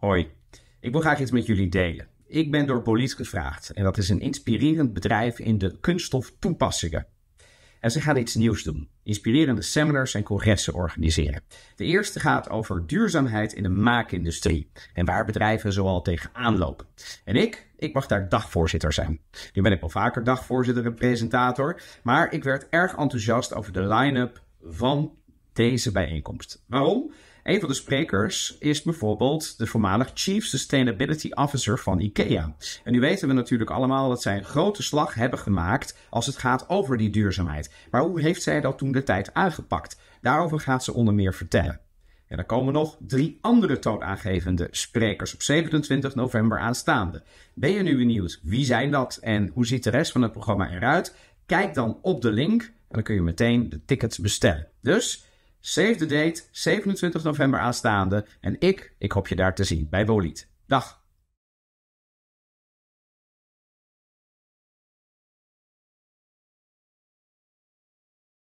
Hoi, ik wil graag iets met jullie delen. Ik ben door Police gevraagd en dat is een inspirerend bedrijf in de kunststof toepassingen. En ze gaan iets nieuws doen. Inspirerende seminars en congressen organiseren. De eerste gaat over duurzaamheid in de maakindustrie en waar bedrijven zoal tegenaan lopen. En ik, ik mag daar dagvoorzitter zijn. Nu ben ik al vaker dagvoorzitter en presentator, maar ik werd erg enthousiast over de line-up van deze bijeenkomst. Waarom? Een van de sprekers is bijvoorbeeld de voormalig Chief Sustainability Officer van IKEA. En nu weten we natuurlijk allemaal dat zij een grote slag hebben gemaakt als het gaat over die duurzaamheid. Maar hoe heeft zij dat toen de tijd aangepakt? Daarover gaat ze onder meer vertellen. En er komen nog drie andere toonaangevende sprekers op 27 november aanstaande. Ben je nu benieuwd wie zijn dat en hoe ziet de rest van het programma eruit? Kijk dan op de link en dan kun je meteen de tickets bestellen. Dus Save the date, 27 november aanstaande. En ik, ik hoop je daar te zien bij Boliet. Dag!